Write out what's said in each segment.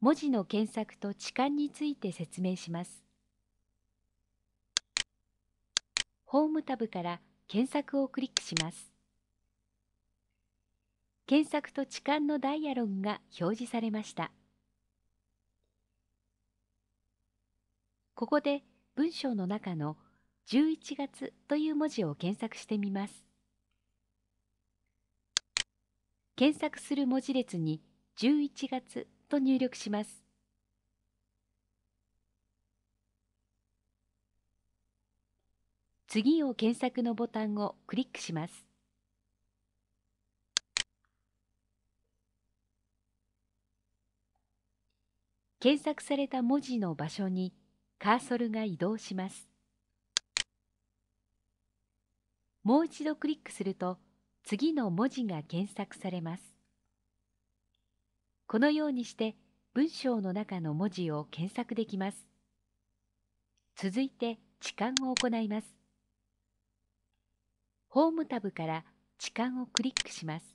文字の検索と置換について説明します。ホームタブから検索をクリックします。検索と置換のダイアログが表示されました。ここで文章の中の11月という文字を検索してみます。検索する文字列に11月と入力します。次を検索のボタンをクリックします。検索された文字の場所にカーソルが移動します。もう一度クリックすると次の文字が検索されます。このようにして文章の中の文字を検索できます。続いて置換を行います。ホームタブから置換をクリックします。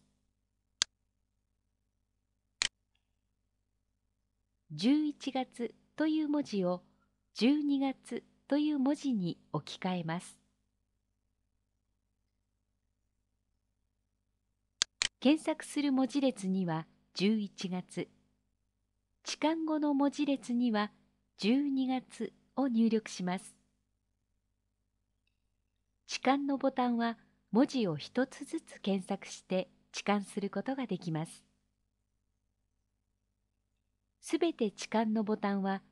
11月という文字を12月という文字に置き換えます。検索する文字列には11月置換後の文字列には12月を入力します置換のボタンは文字を一つずつ検索して置換することができますすべて置換のボタンは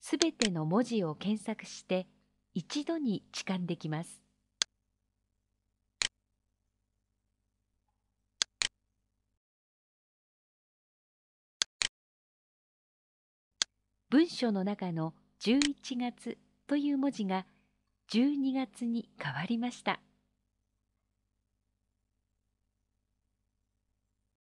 すべての文字を検索して一度に置換できます文章の中の11月という文字が12月に変わりました。